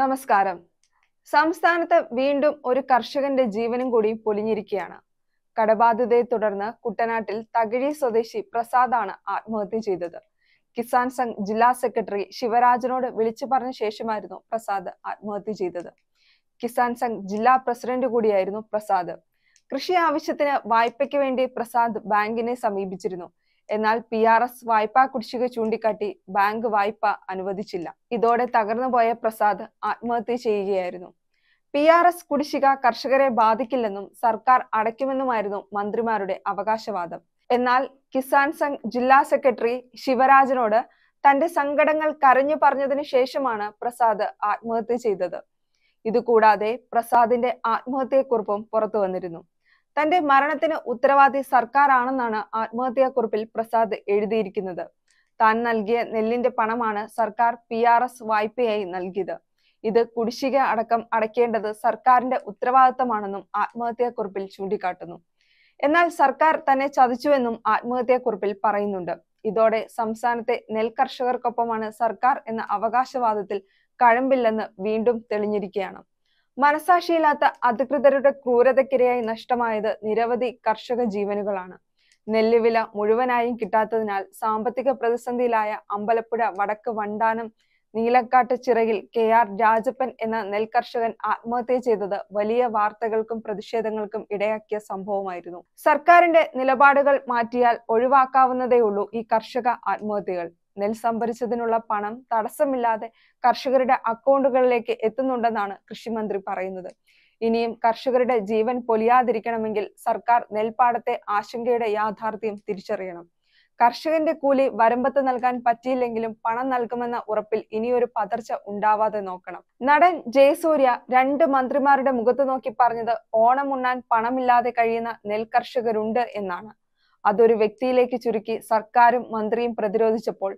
നമസ്കാരം സംസ്ഥാനത്ത് വീണ്ടും ഒരു കർഷകന്റെ ജീവനും കൂടി പൊലിഞ്ഞിരിക്കുകയാണ് കടബാധ്യതയെ തുടർന്ന് കുട്ടനാട്ടിൽ തകഴി സ്വദേശി പ്രസാദാണ് ആത്മഹത്യ ചെയ്തത് കിസാൻ സംഘ് ജില്ലാ സെക്രട്ടറി ശിവരാജനോട് വിളിച്ചു പറഞ്ഞ ശേഷമായിരുന്നു പ്രസാദ് ആത്മഹത്യ ചെയ്തത് കിസാൻ സംഘ് ജില്ലാ പ്രസിഡന്റ് കൂടിയായിരുന്നു പ്രസാദ് കൃഷി ആവശ്യത്തിന് വായ്പയ്ക്ക് വേണ്ടി പ്രസാദ് ബാങ്കിനെ സമീപിച്ചിരുന്നു എന്നാൽ പി ആർ എസ് വായ്പാ കുടിശ്ശിക ചൂണ്ടിക്കാട്ടി ബാങ്ക് വായ്പ അനുവദിച്ചില്ല ഇതോടെ തകർന്നുപോയ പ്രസാദ് ആത്മഹത്യ ചെയ്യുകയായിരുന്നു പി ആർ എസ് കുടിശ്ശിക കർഷകരെ ബാധിക്കില്ലെന്നും സർക്കാർ അടയ്ക്കുമെന്നുമായിരുന്നു മന്ത്രിമാരുടെ അവകാശവാദം എന്നാൽ കിസാൻ സംഘ് ജില്ലാ സെക്രട്ടറി ശിവരാജനോട് തന്റെ സങ്കടങ്ങൾ കരഞ്ഞു പറഞ്ഞതിനു ശേഷമാണ് പ്രസാദ് ആത്മഹത്യ ചെയ്തത് ഇതുകൂടാതെ പ്രസാദിന്റെ ആത്മഹത്യക്കുറിപ്പും പുറത്തു വന്നിരുന്നു തന്റെ മരണത്തിന് ഉത്തരവാദി സർക്കാരാണെന്നാണ് കുറിപ്പിൽ പ്രസാദ് എഴുതിയിരിക്കുന്നത് താൻ നൽകിയ നെല്ലിന്റെ പണമാണ് സർക്കാർ പി ആർ എസ് വായ്പയായി നൽകിയത് ഇത് കുടിശ്ശിക അടക്കം അടയ്ക്കേണ്ടത് സർക്കാരിന്റെ ഉത്തരവാദിത്തമാണെന്നും കുറിപ്പിൽ ചൂണ്ടിക്കാട്ടുന്നു എന്നാൽ സർക്കാർ തന്നെ ചതിച്ചുവെന്നും കുറിപ്പിൽ പറയുന്നുണ്ട് ഇതോടെ സംസ്ഥാനത്തെ നെൽ കർഷകർക്കൊപ്പമാണ് സർക്കാർ എന്ന അവകാശവാദത്തിൽ കഴമ്പില്ലെന്ന് വീണ്ടും തെളിഞ്ഞിരിക്കുകയാണ് മനസാക്ഷിയില്ലാത്ത അധികൃതരുടെ ക്രൂരതയ്ക്കിരയായി നഷ്ടമായത് നിരവധി കർഷക ജീവനുകളാണ് നെല്ലുവില മുഴുവനായും കിട്ടാത്തതിനാൽ സാമ്പത്തിക പ്രതിസന്ധിയിലായ അമ്പലപ്പുഴ വടക്ക് വണ്ടാനം നീലക്കാട്ട് ചിറയിൽ കെ ആർ രാജപ്പൻ എന്ന നെൽകർഷകൻ ആത്മഹത്യ ചെയ്തത് വലിയ വാർത്തകൾക്കും പ്രതിഷേധങ്ങൾക്കും ഇടയാക്കിയ സംഭവമായിരുന്നു സർക്കാരിന്റെ നിലപാടുകൾ മാറ്റിയാൽ ഒഴിവാക്കാവുന്നതേയുള്ളൂ ഈ കർഷക ആത്മഹത്യകൾ നെൽ സംഭരിച്ചതിനുള്ള പണം തടസ്സമില്ലാതെ കർഷകരുടെ അക്കൗണ്ടുകളിലേക്ക് എത്തുന്നുണ്ടെന്നാണ് കൃഷിമന്ത്രി പറയുന്നത് ഇനിയും കർഷകരുടെ ജീവൻ പൊലിയാതിരിക്കണമെങ്കിൽ സർക്കാർ നെൽപ്പാടത്തെ ആശങ്കയുടെ യാഥാർത്ഥ്യം തിരിച്ചറിയണം കർഷകന്റെ കൂലി വരമ്പത്ത് നൽകാൻ പറ്റിയില്ലെങ്കിലും പണം നൽകുമെന്ന ഉറപ്പിൽ ഇനിയൊരു പതർച്ച ഉണ്ടാവാതെ നോക്കണം നടൻ ജയസൂര്യ രണ്ട് മന്ത്രിമാരുടെ മുഖത്ത് നോക്കി പറഞ്ഞത് ഓണം ഉണ്ണാൻ പണമില്ലാതെ കഴിയുന്ന നെൽകർഷകരുണ്ട് എന്നാണ് അതൊരു വ്യക്തിയിലേക്ക് ചുരുക്കി സർക്കാരും മന്ത്രിയും പ്രതിരോധിച്ചപ്പോൾ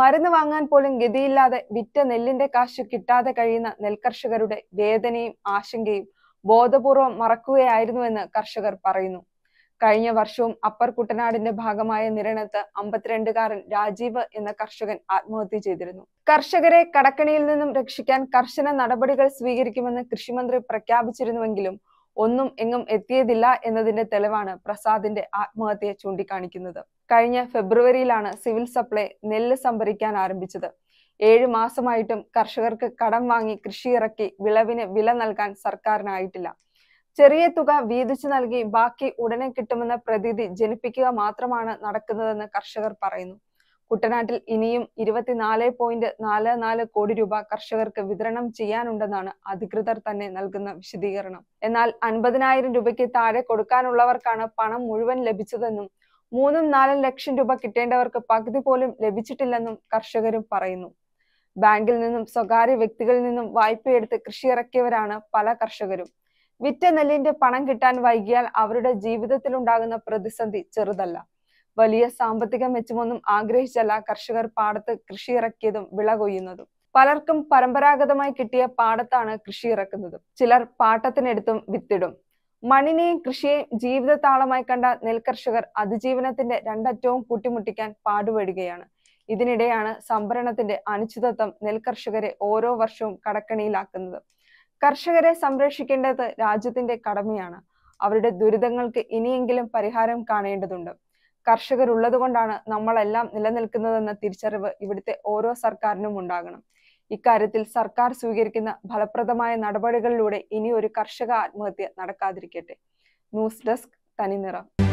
മരുന്ന് വാങ്ങാൻ പോലും ഗതിയില്ലാതെ വിറ്റ നെല്ലിന്റെ കാശ് കിട്ടാതെ കഴിയുന്ന നെൽകർഷകരുടെ വേദനയും ആശങ്കയും ബോധപൂർവം മറക്കുകയായിരുന്നുവെന്ന് കർഷകർ പറയുന്നു കഴിഞ്ഞ വർഷവും അപ്പർ കുട്ടനാടിന്റെ ഭാഗമായ നിരണത്ത് അമ്പത്തിരണ്ടുകാരൻ രാജീവ് എന്ന കർഷകൻ ആത്മഹത്യ ചെയ്തിരുന്നു കർഷകരെ കടക്കണിയിൽ നിന്നും രക്ഷിക്കാൻ കർശന നടപടികൾ സ്വീകരിക്കുമെന്ന് കൃഷിമന്ത്രി പ്രഖ്യാപിച്ചിരുന്നുവെങ്കിലും ഒന്നും എങ്ങും എത്തിയതില്ല എന്നതിന്റെ തെളിവാണ് പ്രസാദിന്റെ ആത്മഹത്യയെ ചൂണ്ടിക്കാണിക്കുന്നത് കഴിഞ്ഞ ഫെബ്രുവരിയിലാണ് സിവിൽ സപ്ലൈ നെല്ല് സംഭരിക്കാൻ ആരംഭിച്ചത് ഏഴ് മാസമായിട്ടും കർഷകർക്ക് കടം വാങ്ങി കൃഷി ഇറക്കി വിളവിന് വില നൽകാൻ സർക്കാരിനായിട്ടില്ല ചെറിയ തുക വീതിച്ചു നൽകി ബാക്കി ഉടനെ കിട്ടുമെന്ന പ്രതീതി ജനിപ്പിക്കുക മാത്രമാണ് നടക്കുന്നതെന്ന് കർഷകർ പറയുന്നു കുട്ടനാട്ടിൽ ഇനിയും ഇരുപത്തിനാല് പോയിന്റ് നാല് നാല് കോടി രൂപ കർഷകർക്ക് വിതരണം ചെയ്യാനുണ്ടെന്നാണ് അധികൃതർ തന്നെ നൽകുന്ന വിശദീകരണം എന്നാൽ അൻപതിനായിരം രൂപയ്ക്ക് താഴെ കൊടുക്കാനുള്ളവർക്കാണ് പണം മുഴുവൻ ലഭിച്ചതെന്നും മൂന്നും നാലും ലക്ഷം രൂപ കിട്ടേണ്ടവർക്ക് പകുതി പോലും ലഭിച്ചിട്ടില്ലെന്നും കർഷകരും പറയുന്നു ബാങ്കിൽ നിന്നും സ്വകാര്യ വ്യക്തികളിൽ നിന്നും വായ്പയെടുത്ത് കൃഷി ഇറക്കിയവരാണ് പല കർഷകരും വിറ്റ നെല്ലിന്റെ പണം കിട്ടാൻ വൈകിയാൽ അവരുടെ ജീവിതത്തിലുണ്ടാകുന്ന പ്രതിസന്ധി ചെറുതല്ല വലിയ സാമ്പത്തിക മെച്ചമൊന്നും ആഗ്രഹിച്ചല്ല കർഷകർ പാടത്ത് ഇറക്കിയതും വിള കൊയ്യുന്നതും പലർക്കും പരമ്പരാഗതമായി കിട്ടിയ പാടത്താണ് കൃഷി ഇറക്കുന്നത് ചിലർ പാട്ടത്തിനെടുത്തും വിത്തിടും മണ്ണിനെയും കൃഷിയെയും ജീവിതതാളമായി കണ്ട നെൽകർഷകർ അതിജീവനത്തിന്റെ രണ്ടറ്റവും കൂട്ടിമുട്ടിക്കാൻ പാടുപെടുകയാണ് ഇതിനിടെയാണ് സംഭരണത്തിന്റെ അനിശ്ചിതത്വം നെൽകർഷകരെ ഓരോ വർഷവും കടക്കണിയിലാക്കുന്നത് കർഷകരെ സംരക്ഷിക്കേണ്ടത് രാജ്യത്തിന്റെ കടമയാണ് അവരുടെ ദുരിതങ്ങൾക്ക് ഇനിയെങ്കിലും പരിഹാരം കാണേണ്ടതുണ്ട് കർഷകരുള്ളത് കൊണ്ടാണ് നമ്മളെല്ലാം നിലനിൽക്കുന്നതെന്ന തിരിച്ചറിവ് ഇവിടുത്തെ ഓരോ സർക്കാരിനും ഉണ്ടാകണം ഇക്കാര്യത്തിൽ സർക്കാർ സ്വീകരിക്കുന്ന ഫലപ്രദമായ നടപടികളിലൂടെ ഇനി ഒരു കർഷക ആത്മഹത്യ നടക്കാതിരിക്കട്ടെ ന്യൂസ് ഡെസ്ക് തനിനിറം